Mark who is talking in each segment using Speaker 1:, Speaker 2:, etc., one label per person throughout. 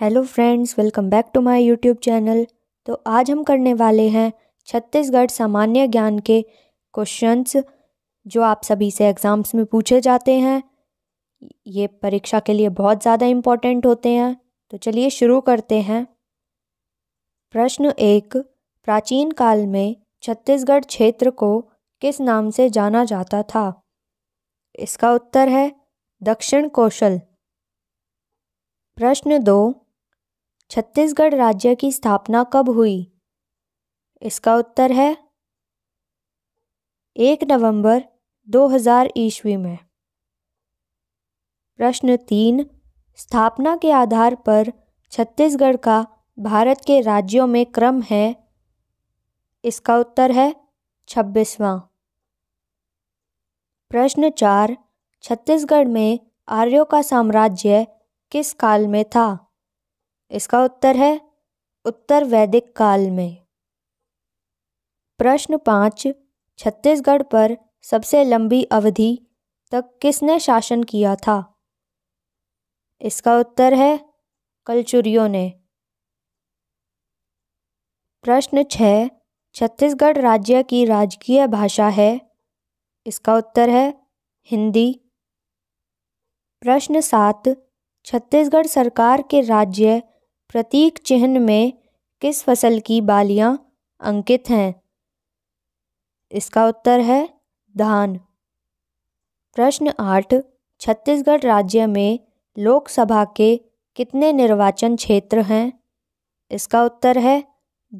Speaker 1: hello friends welcome back to my YouTube channel तो आज हम करने वाले हैं छत्तीसगढ़ सामान्य ज्ञान के क्वेश्चंस जो आप सभी से एग्ज़ाम्स में पूछे जाते हैं ये परीक्षा के लिए बहुत ज़्यादा इम्पोर्टेंट होते हैं तो चलिए शुरू करते हैं प्रश्न एक प्राचीन काल में छत्तीसगढ़ क्षेत्र को किस नाम से जाना जाता था इसका उत्तर है दक्षिण कौशल प्रश्न दो छत्तीसगढ़ राज्य की स्थापना कब हुई इसका उत्तर है एक नवंबर 2000 ईस्वी में प्रश्न तीन स्थापना के आधार पर छत्तीसगढ़ का भारत के राज्यों में क्रम है इसका उत्तर है छब्बीसवां प्रश्न चार छत्तीसगढ़ में आर्यों का साम्राज्य किस काल में था इसका उत्तर है उत्तर वैदिक काल में प्रश्न पाँच छत्तीसगढ़ पर सबसे लंबी अवधि तक किसने शासन किया था इसका उत्तर है कलचुरियों ने प्रश्न छः छत्तीसगढ़ राज्य की राजकीय भाषा है इसका उत्तर है हिंदी प्रश्न सात छत्तीसगढ़ सरकार के राज्य प्रतीक चिन्ह में किस फसल की बालियाँ अंकित हैं इसका उत्तर है धान प्रश्न आठ छत्तीसगढ़ राज्य में लोकसभा के कितने निर्वाचन क्षेत्र हैं इसका उत्तर है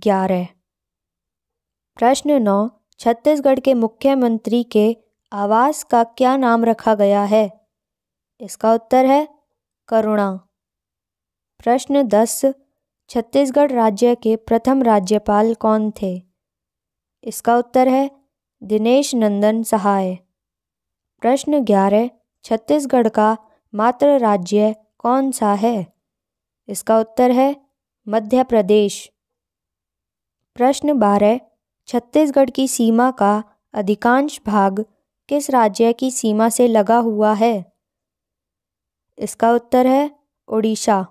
Speaker 1: ग्यारह प्रश्न नौ छत्तीसगढ़ के मुख्यमंत्री के आवास का क्या नाम रखा गया है इसका उत्तर है करुणा प्रश्न दस छत्तीसगढ़ राज्य के प्रथम राज्यपाल कौन थे इसका उत्तर है दिनेश नंदन सहाय प्रश्न ग्यारह छत्तीसगढ़ का मात्र राज्य कौन सा है इसका उत्तर है मध्य प्रदेश प्रश्न बारह छत्तीसगढ़ की सीमा का अधिकांश भाग किस राज्य की सीमा से लगा हुआ है इसका उत्तर है ओडिशा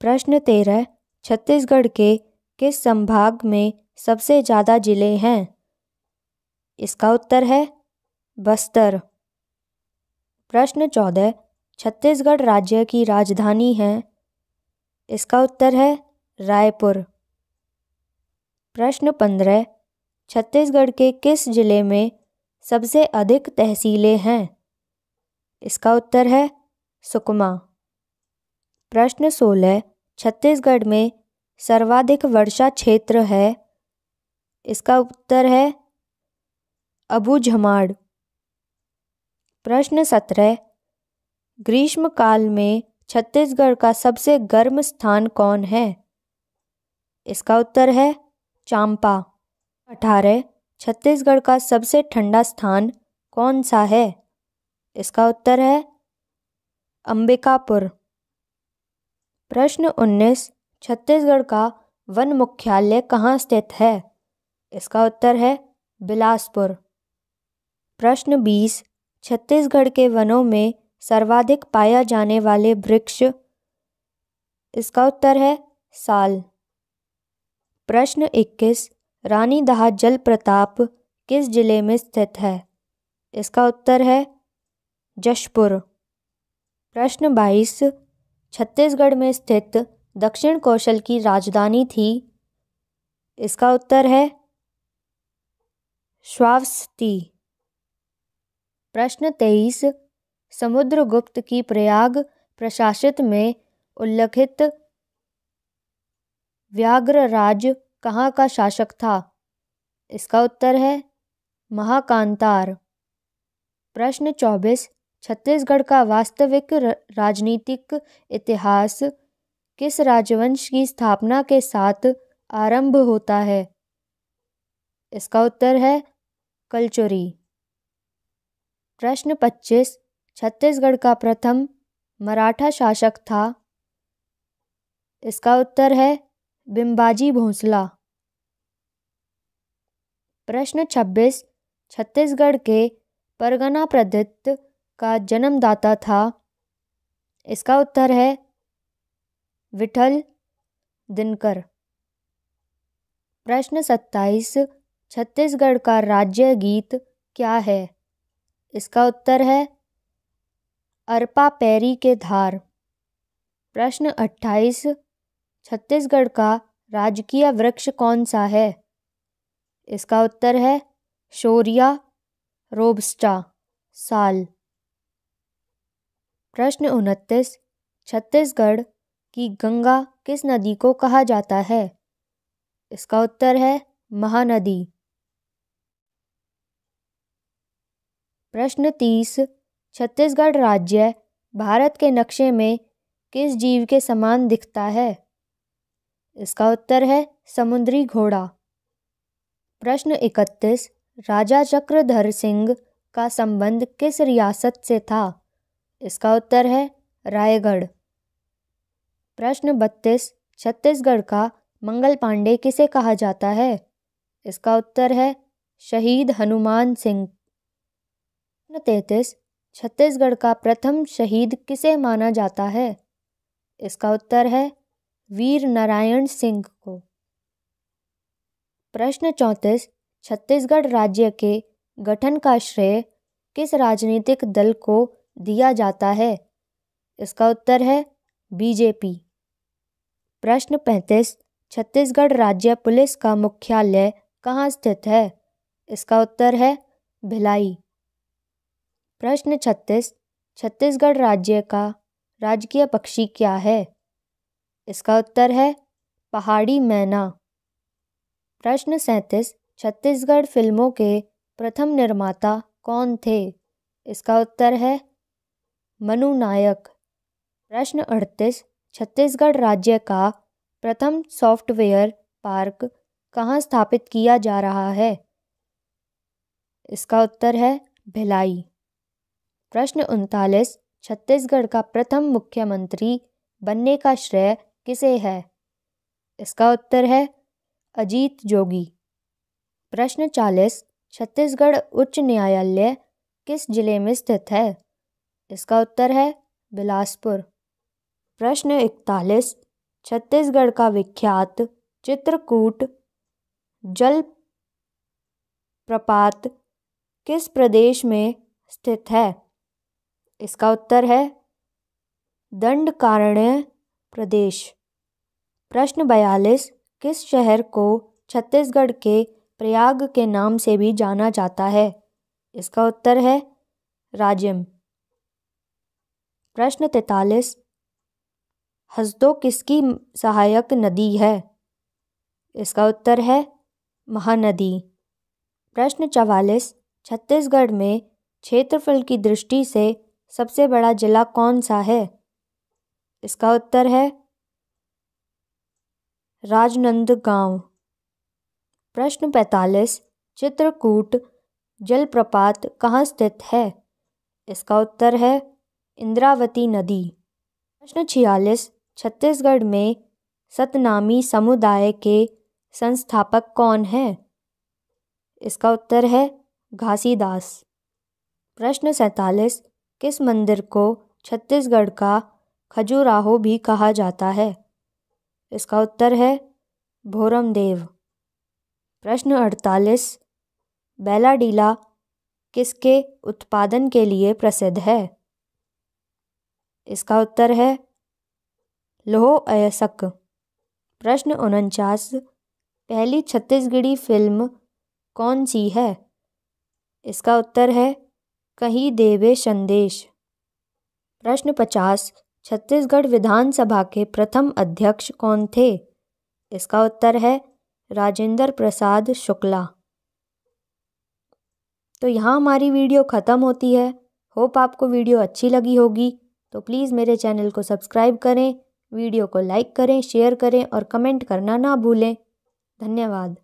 Speaker 1: प्रश्न तेरह छत्तीसगढ़ के किस संभाग में सबसे ज़्यादा जिले हैं इसका उत्तर है बस्तर प्रश्न चौदह छत्तीसगढ़ राज्य की राजधानी है इसका उत्तर है रायपुर प्रश्न पंद्रह छत्तीसगढ़ के किस जिले में सबसे अधिक तहसीलें हैं इसका उत्तर है सुकमा प्रश्न सोलह छत्तीसगढ़ में सर्वाधिक वर्षा क्षेत्र है इसका उत्तर है अबूझमाड़ प्रश्न सत्रह ग्रीष्म काल में छत्तीसगढ़ का सबसे गर्म स्थान कौन है इसका उत्तर है चांपा अठारह छत्तीसगढ़ का सबसे ठंडा स्थान कौन सा है इसका उत्तर है अंबिकापुर प्रश्न उन्नीस छत्तीसगढ़ का वन मुख्यालय कहाँ स्थित है इसका उत्तर है बिलासपुर प्रश्न बीस छत्तीसगढ़ के वनों में सर्वाधिक पाया जाने वाले वृक्ष इसका उत्तर है साल प्रश्न इक्कीस रानी दहा जल प्रताप किस जिले में स्थित है इसका उत्तर है जशपुर प्रश्न बाईस छत्तीसगढ़ में स्थित दक्षिण कौशल की राजधानी थी इसका उत्तर है श्वावस्ती प्रश्न तेईस समुद्रगुप्त की प्रयाग प्रशासित में उल्लिखित व्याघ्र राज्य कहाँ का शासक था इसका उत्तर है महाकांतार प्रश्न चौबीस छत्तीसगढ़ का वास्तविक राजनीतिक इतिहास किस राजवंश की स्थापना के साथ आरंभ होता है इसका उत्तर है कलचोरी प्रश्न 25 छत्तीसगढ़ का प्रथम मराठा शासक था इसका उत्तर है बिंबाजी भोंसला प्रश्न 26 छत्तीसगढ़ के परगना प्रदत्त का जन्मदाता था इसका उत्तर है विठल दिनकर प्रश्न सत्ताईस छत्तीसगढ़ का राज्य गीत क्या है इसका उत्तर है अरपा पैरी के धार प्रश्न अट्ठाईस छत्तीसगढ़ का राजकीय वृक्ष कौन सा है इसका उत्तर है शोरिया रोबस्टा साल प्रश्न उनतीस छत्तीसगढ़ की गंगा किस नदी को कहा जाता है इसका उत्तर है महानदी प्रश्न तीस छत्तीसगढ़ राज्य भारत के नक्शे में किस जीव के समान दिखता है इसका उत्तर है समुद्री घोड़ा प्रश्न इकतीस राजा चक्रधर सिंह का संबंध किस रियासत से था इसका उत्तर है रायगढ़ प्रश्न बत्तीस छत्तीसगढ़ का मंगल पांडे किसे कहा जाता है इसका उत्तर है शहीद हनुमान सिंह तैतीस छत्तीसगढ़ का प्रथम शहीद किसे माना जाता है इसका उत्तर है वीर नारायण सिंह को प्रश्न चौंतीस छत्तीसगढ़ राज्य के गठन का श्रेय किस राजनीतिक दल को दिया जाता है इसका उत्तर है बीजेपी प्रश्न पैंतीस छत्तीसगढ़ राज्य पुलिस का मुख्यालय कहाँ स्थित है इसका उत्तर है भिलाई प्रश्न छत्तीस छत्तीसगढ़ राज्य का राजकीय पक्षी क्या है इसका उत्तर है पहाड़ी मैना प्रश्न सैंतीस छत्तीसगढ़ फिल्मों के प्रथम निर्माता कौन थे इसका उत्तर है मनु नायक प्रश्न अड़तीस छत्तीसगढ़ राज्य का प्रथम सॉफ्टवेयर पार्क कहाँ स्थापित किया जा रहा है इसका उत्तर है भिलाई प्रश्न उनतालीस छत्तीसगढ़ का प्रथम मुख्यमंत्री बनने का श्रेय किसे है इसका उत्तर है अजीत जोगी प्रश्न चालीस छत्तीसगढ़ उच्च न्यायालय किस जिले में स्थित है इसका उत्तर है बिलासपुर प्रश्न इकतालीस छत्तीसगढ़ का विख्यात चित्रकूट जल प्रपात किस प्रदेश में स्थित है इसका उत्तर है दंडकारण्य प्रदेश प्रश्न बयालीस किस शहर को छत्तीसगढ़ के प्रयाग के नाम से भी जाना जाता है इसका उत्तर है राजिम प्रश्न तैतालीस हसदो किसकी सहायक नदी है इसका उत्तर है महानदी प्रश्न चवालीस छत्तीसगढ़ में क्षेत्रफल की दृष्टि से सबसे बड़ा जिला कौन सा है इसका उत्तर है राजनंद गांव प्रश्न पैंतालीस चित्रकूट जलप्रपात कहाँ स्थित है इसका उत्तर है इंद्रावती नदी प्रश्न छियालीस छत्तीसगढ़ में सतनामी समुदाय के संस्थापक कौन है इसका उत्तर है घासीदास प्रश्न सैतालीस किस मंदिर को छत्तीसगढ़ का खजुराहो भी कहा जाता है इसका उत्तर है भोरमदेव प्रश्न अड़तालीस बेलाडीला किसके उत्पादन के लिए प्रसिद्ध है इसका उत्तर है लोहो अयसक प्रश्न उनचास पहली छत्तीसगढ़ी फिल्म कौन सी है इसका उत्तर है कहीं देवे संदेश प्रश्न पचास छत्तीसगढ़ विधानसभा के प्रथम अध्यक्ष कौन थे इसका उत्तर है राजेंद्र प्रसाद शुक्ला तो यहाँ हमारी वीडियो ख़त्म होती है होप आपको वीडियो अच्छी लगी होगी तो प्लीज़ मेरे चैनल को सब्सक्राइब करें वीडियो को लाइक करें शेयर करें और कमेंट करना ना भूलें धन्यवाद